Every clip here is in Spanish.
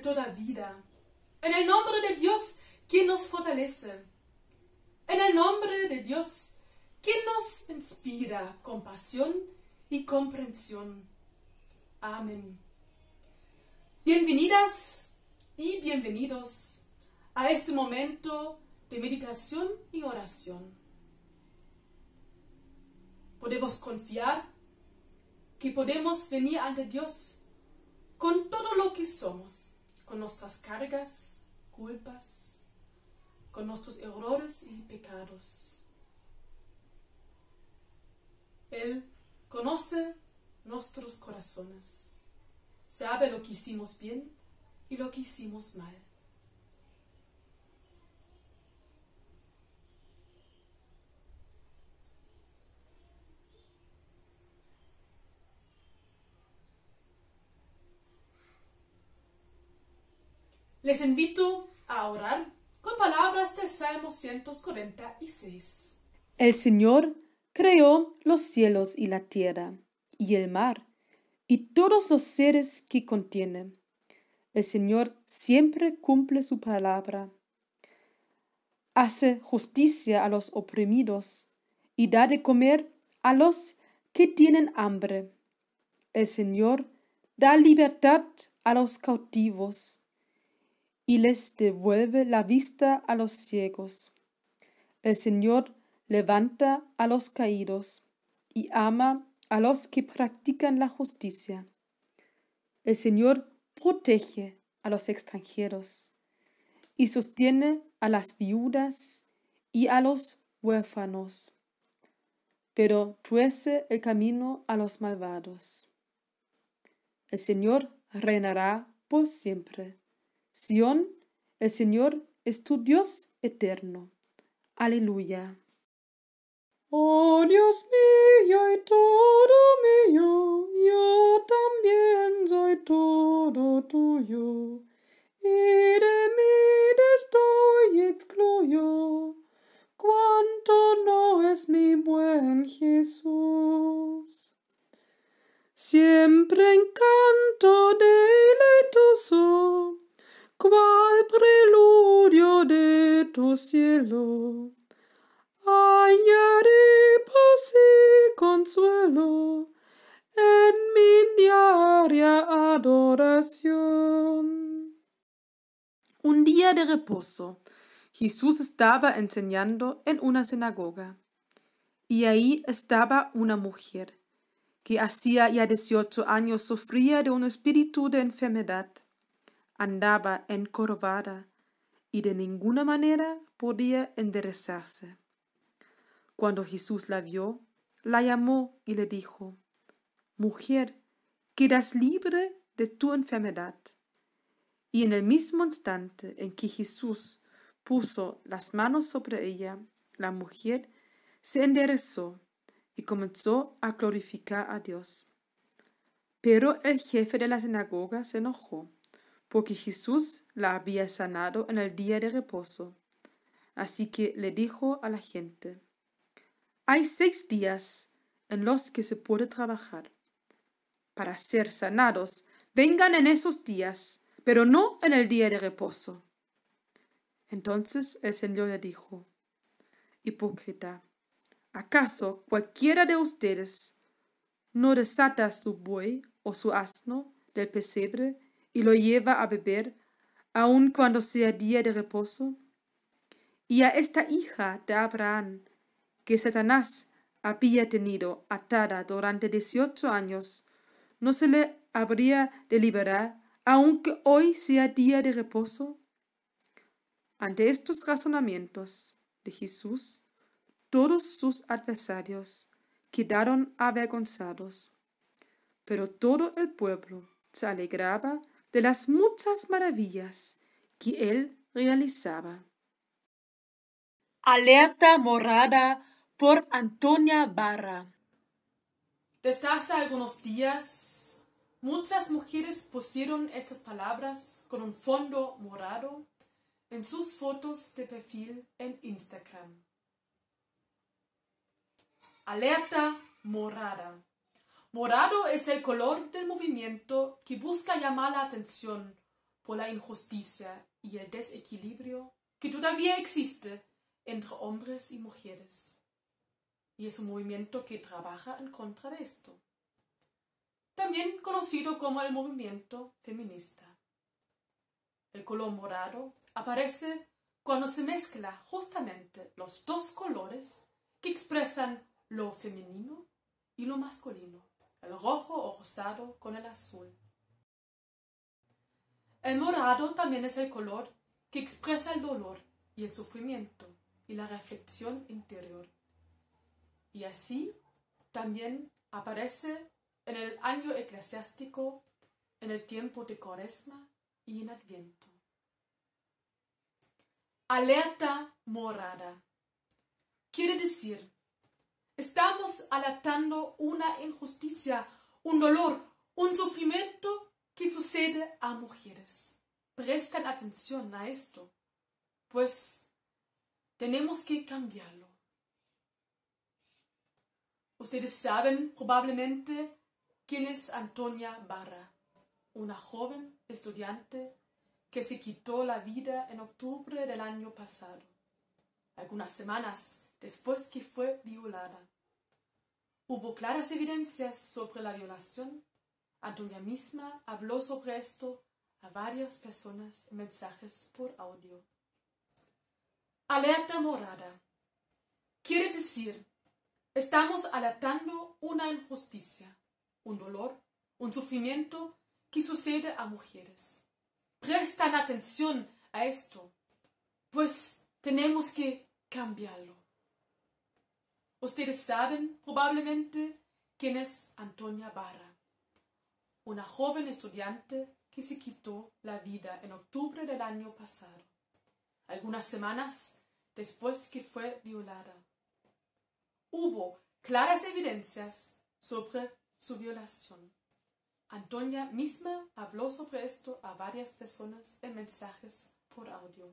toda vida. En el nombre de Dios, que nos fortalece. En el nombre de Dios, que nos inspira compasión y comprensión. Amén. Bienvenidas y bienvenidos a este momento de meditación y oración. Podemos confiar que podemos venir ante Dios con todo lo que somos con nuestras cargas, culpas, con nuestros errores y pecados. Él conoce nuestros corazones, sabe lo que hicimos bien y lo que hicimos mal. Les invito a orar con palabras del Salmo 146. El Señor creó los cielos y la tierra, y el mar, y todos los seres que contiene. El Señor siempre cumple su palabra. Hace justicia a los oprimidos y da de comer a los que tienen hambre. El Señor da libertad a los cautivos y les devuelve la vista a los ciegos. El Señor levanta a los caídos y ama a los que practican la justicia. El Señor protege a los extranjeros y sostiene a las viudas y a los huérfanos, pero tuerce el camino a los malvados. El Señor reinará por siempre Sión, el Señor es tu Dios eterno. Aleluya. Oh Dios mío y todo mío, yo también soy todo tuyo, y de mí estoy excluyo, cuanto no es mi buen Jesús. Siempre encanto deleitoso, cual preludio de tu cielo. Hallaré paz y consuelo en mi diaria adoración. Un día de reposo, Jesús estaba enseñando en una sinagoga. Y ahí estaba una mujer que hacía ya 18 años sufría de un espíritu de enfermedad andaba encorvada y de ninguna manera podía enderezarse. Cuando Jesús la vio, la llamó y le dijo, Mujer, quedas libre de tu enfermedad. Y en el mismo instante en que Jesús puso las manos sobre ella, la mujer se enderezó y comenzó a glorificar a Dios. Pero el jefe de la sinagoga se enojó porque Jesús la había sanado en el día de reposo. Así que le dijo a la gente, hay seis días en los que se puede trabajar. Para ser sanados, vengan en esos días, pero no en el día de reposo. Entonces el Señor le dijo, Hipócrita, ¿acaso cualquiera de ustedes no desata su buey o su asno del pesebre y lo lleva a beber, aun cuando sea día de reposo? Y a esta hija de Abraham, que Satanás había tenido atada durante dieciocho años, no se le habría de liberar, aunque hoy sea día de reposo? Ante estos razonamientos de Jesús, todos sus adversarios quedaron avergonzados, pero todo el pueblo se alegraba de las muchas maravillas que él realizaba. Alerta morada por Antonia Barra. Desde hace algunos días, muchas mujeres pusieron estas palabras con un fondo morado en sus fotos de perfil en Instagram. Alerta morada. Morado es el color del movimiento que busca llamar la atención por la injusticia y el desequilibrio que todavía existe entre hombres y mujeres. Y es un movimiento que trabaja en contra de esto, también conocido como el movimiento feminista. El color morado aparece cuando se mezcla justamente los dos colores que expresan lo femenino y lo masculino el rojo o rosado con el azul. El morado también es el color que expresa el dolor y el sufrimiento y la reflexión interior. Y así también aparece en el año eclesiástico, en el tiempo de Cuaresma y en Adviento. Alerta morada. Quiere decir Estamos alatando una injusticia, un dolor, un sufrimiento que sucede a mujeres. Presten atención a esto, pues tenemos que cambiarlo. Ustedes saben probablemente quién es Antonia Barra, una joven estudiante que se quitó la vida en octubre del año pasado. Algunas semanas después que fue violada. Hubo claras evidencias sobre la violación. Antonia misma habló sobre esto a varias personas en mensajes por audio. Alerta morada. Quiere decir, estamos alertando una injusticia, un dolor, un sufrimiento que sucede a mujeres. Prestan atención a esto, pues tenemos que cambiarlo. Ustedes saben probablemente quién es Antonia Barra, una joven estudiante que se quitó la vida en octubre del año pasado, algunas semanas después que fue violada. Hubo claras evidencias sobre su violación. Antonia misma habló sobre esto a varias personas en mensajes por audio.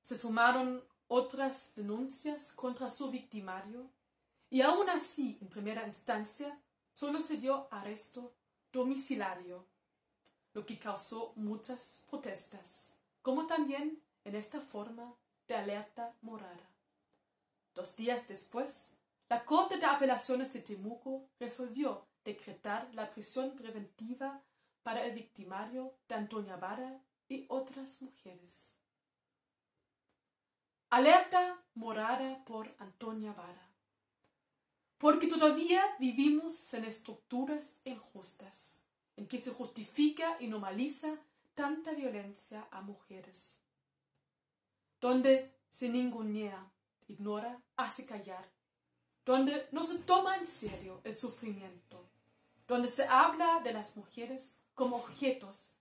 Se sumaron otras denuncias contra su victimario y aún así, en primera instancia, solo se dio arresto domiciliario, lo que causó muchas protestas, como también en esta forma de alerta morada. Dos días después, la Corte de Apelaciones de Temuco resolvió decretar la prisión preventiva para el victimario de Antonia Vara y otras mujeres. Alerta morada por Antonia Vara. Porque todavía vivimos en estructuras injustas, en que se justifica y normaliza tanta violencia a mujeres, donde se ningunea, ignora, hace callar, donde no se toma en serio el sufrimiento, donde se habla de las mujeres como objetos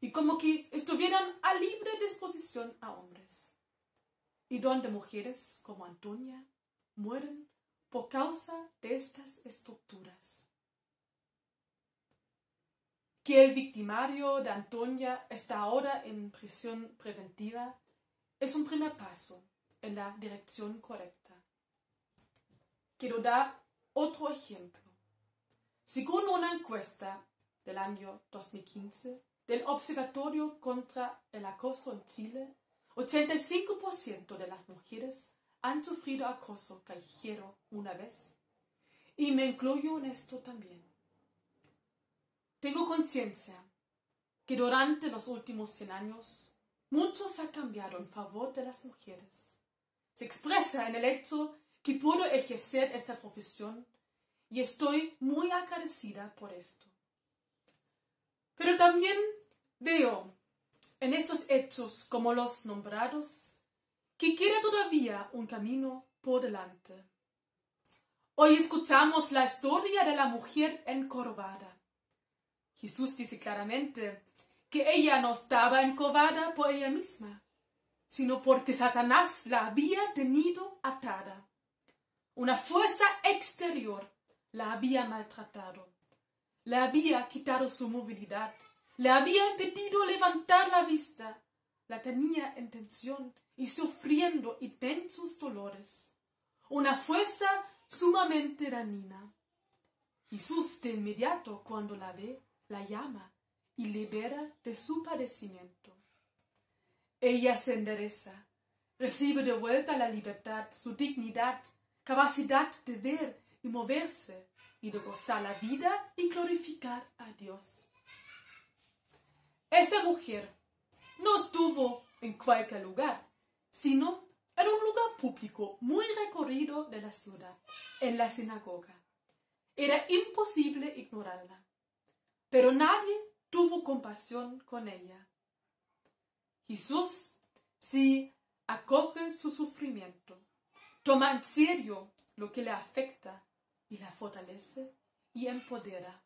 y como que estuvieran a libre disposición a hombres y donde mujeres como Antonia mueren por causa de estas estructuras. Que el victimario de Antonia está ahora en prisión preventiva es un primer paso en la dirección correcta. Quiero dar otro ejemplo. Según una encuesta del año 2015 del Observatorio contra el Acoso en Chile, 85% de las mujeres han sufrido acoso callejero una vez y me incluyo en esto también. Tengo conciencia que durante los últimos 100 años mucho se ha cambiado en favor de las mujeres. Se expresa en el hecho que puedo ejercer esta profesión y estoy muy agradecida por esto. Pero también veo en estos hechos como los nombrados, que queda todavía un camino por delante. Hoy escuchamos la historia de la mujer encorvada. Jesús dice claramente que ella no estaba encorvada por ella misma, sino porque Satanás la había tenido atada. Una fuerza exterior la había maltratado, le había quitado su movilidad le había pedido levantar la vista. La tenía en tensión y sufriendo intensos dolores. Una fuerza sumamente dañina. Jesús de inmediato cuando la ve, la llama y libera de su padecimiento. Ella se endereza, recibe de vuelta la libertad, su dignidad, capacidad de ver y moverse y de gozar la vida y glorificar a Dios. Esta mujer no estuvo en cualquier lugar, sino en un lugar público muy recorrido de la ciudad, en la sinagoga. Era imposible ignorarla, pero nadie tuvo compasión con ella. Jesús sí acoge su sufrimiento, toma en serio lo que le afecta y la fortalece y empodera.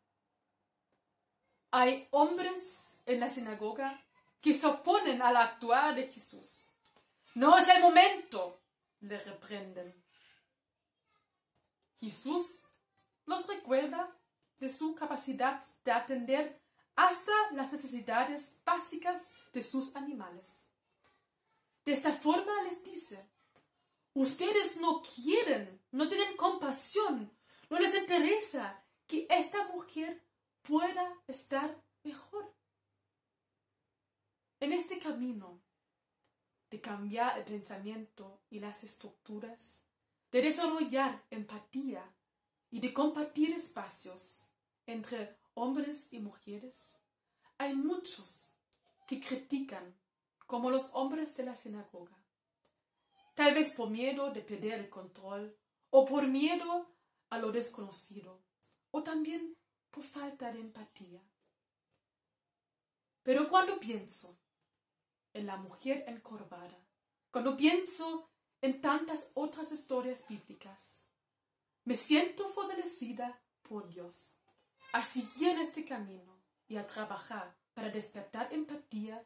Hay hombres en la sinagoga que se oponen al actuar de Jesús. No es el momento, le reprenden. Jesús los recuerda de su capacidad de atender hasta las necesidades básicas de sus animales. De esta forma les dice, ustedes no quieren, no tienen compasión, no les interesa que esta mujer pueda estar mejor. En este camino de cambiar el pensamiento y las estructuras, de desarrollar empatía y de compartir espacios entre hombres y mujeres, hay muchos que critican como los hombres de la sinagoga, tal vez por miedo de perder el control o por miedo a lo desconocido, o también falta de empatía. Pero cuando pienso en la mujer encorvada, cuando pienso en tantas otras historias bíblicas, me siento fortalecida por Dios a seguir en este camino y a trabajar para despertar empatía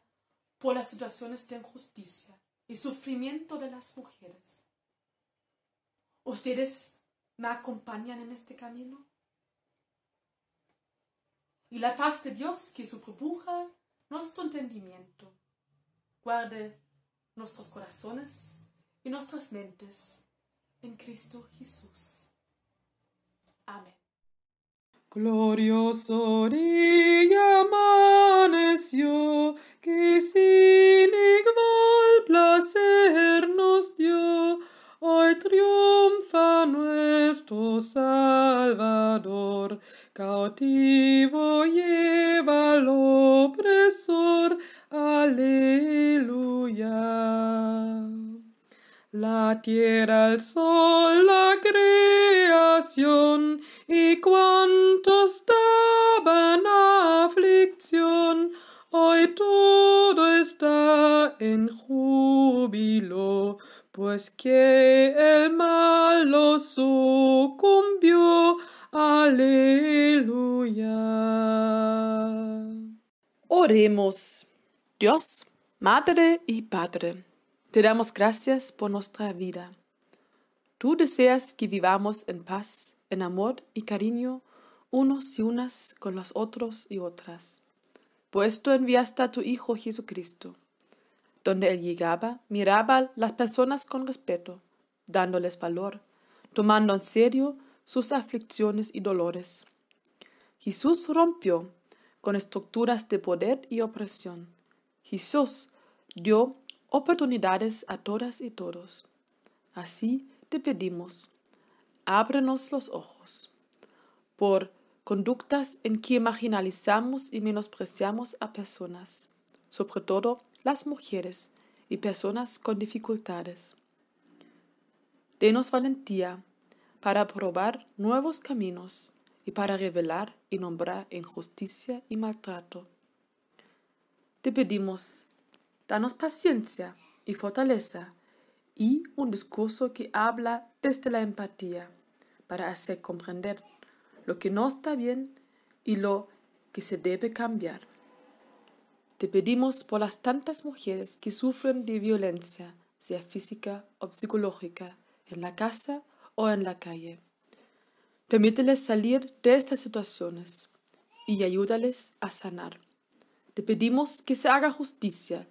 por las situaciones de injusticia y sufrimiento de las mujeres. ¿Ustedes me acompañan en este camino? y la paz de Dios que sobrepuja nuestro entendimiento, guarde nuestros corazones y nuestras mentes en Cristo Jesús. Amén. Glorioso día que sí. Salvador, cautivo lleva al opresor. Aleluya. La tierra, el sol, la creación y cuantos estaban aflicción, hoy todo está en júbilo pues que el malo sucumbió. Aleluya. Oremos. Dios, Madre y Padre, te damos gracias por nuestra vida. Tú deseas que vivamos en paz, en amor y cariño unos y unas con los otros y otras. Por esto enviaste a tu Hijo Jesucristo donde él llegaba, miraba a las personas con respeto, dándoles valor, tomando en serio sus aflicciones y dolores. Jesús rompió con estructuras de poder y opresión. Jesús dio oportunidades a todas y todos. Así te pedimos, ábrenos los ojos por conductas en que marginalizamos y menospreciamos a personas, sobre todo las mujeres y personas con dificultades. Denos valentía para probar nuevos caminos y para revelar y nombrar injusticia y maltrato. Te pedimos, danos paciencia y fortaleza y un discurso que habla desde la empatía para hacer comprender lo que no está bien y lo que se debe cambiar. Te pedimos por las tantas mujeres que sufren de violencia, sea física o psicológica, en la casa o en la calle. Permíteles salir de estas situaciones y ayúdales a sanar. Te pedimos que se haga justicia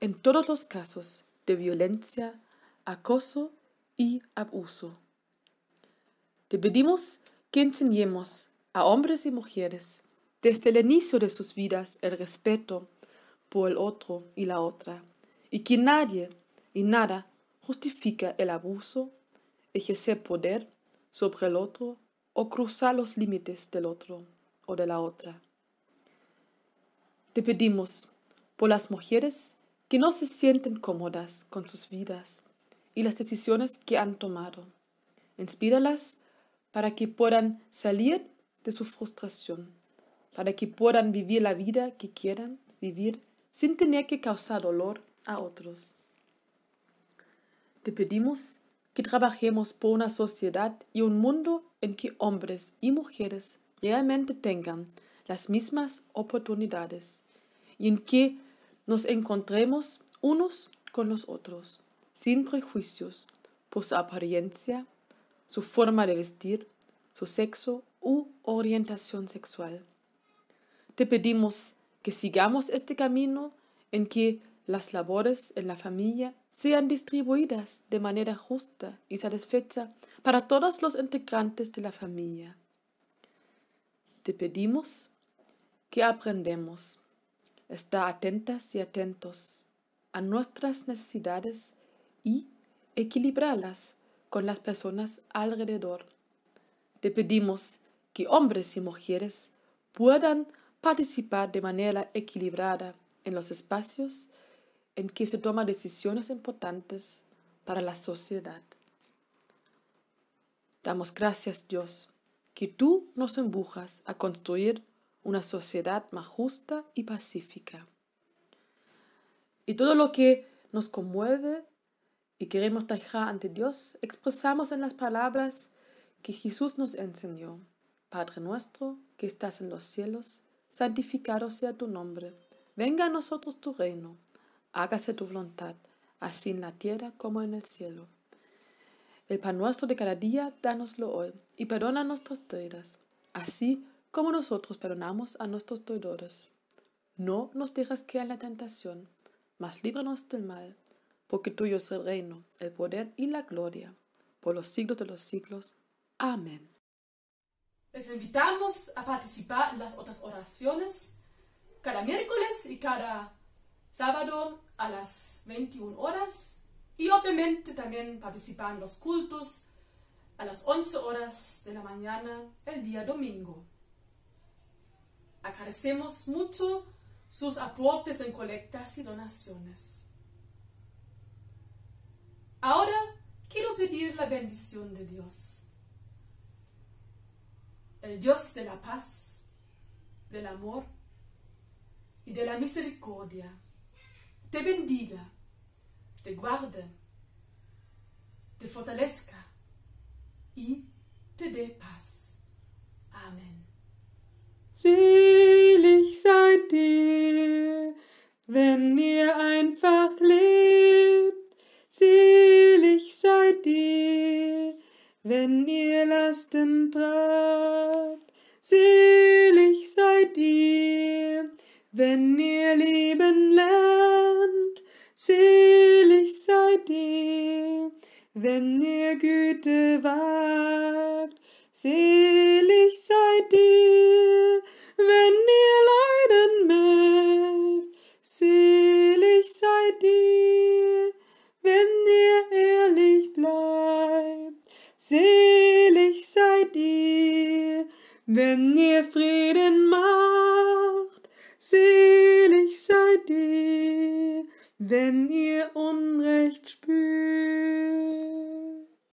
en todos los casos de violencia, acoso y abuso. Te pedimos que enseñemos a hombres y mujeres desde el inicio de sus vidas el respeto por el otro y la otra, y que nadie y nada justifica el abuso, ejercer poder sobre el otro o cruzar los límites del otro o de la otra. Te pedimos por las mujeres que no se sienten cómodas con sus vidas y las decisiones que han tomado. Inspíralas para que puedan salir de su frustración, para que puedan vivir la vida que quieran vivir sin tener que causar dolor a otros. Te pedimos que trabajemos por una sociedad y un mundo en que hombres y mujeres realmente tengan las mismas oportunidades y en que nos encontremos unos con los otros, sin prejuicios por su apariencia, su forma de vestir, su sexo u orientación sexual. Te pedimos que sigamos este camino en que las labores en la familia sean distribuidas de manera justa y satisfecha para todos los integrantes de la familia. Te pedimos que aprendemos, estar atentas y atentos a nuestras necesidades y equilibrarlas con las personas alrededor. Te pedimos que hombres y mujeres puedan participar de manera equilibrada en los espacios en que se toman decisiones importantes para la sociedad. Damos gracias Dios que tú nos empujas a construir una sociedad más justa y pacífica. Y todo lo que nos conmueve y queremos dejar ante Dios, expresamos en las palabras que Jesús nos enseñó. Padre nuestro que estás en los cielos, santificado sea tu nombre. Venga a nosotros tu reino. Hágase tu voluntad, así en la tierra como en el cielo. El pan nuestro de cada día, dánoslo hoy, y perdona nuestras deudas, así como nosotros perdonamos a nuestros deudores. No nos dejes caer en la tentación, mas líbranos del mal, porque tuyo es el reino, el poder y la gloria, por los siglos de los siglos. Amén. Les invitamos a participar en las otras oraciones cada miércoles y cada sábado a las 21 horas. Y obviamente también participar en los cultos a las 11 horas de la mañana el día domingo. Agradecemos mucho sus aportes en colectas y donaciones. Ahora quiero pedir la bendición de Dios. el Dios de la paz, del amor y de la misericordia, te bendiga, te guarde, te fortalezca y te dé paz. Amen. Selig seid ihr, wenn ihr einfach lebt. Selig seid ihr wenn ihr Lasten tragt. Selig seid ihr, wenn ihr lieben lernt. Selig seid ihr, wenn ihr Güte wagt. Selig seid ihr, wenn ihr leiden mögt. Selig seid ihr, wenn ihr ehrlich bleibt. Selig seid ihr, wenn ihr Frieden macht. Selig seid ihr, wenn ihr Unrecht spürt.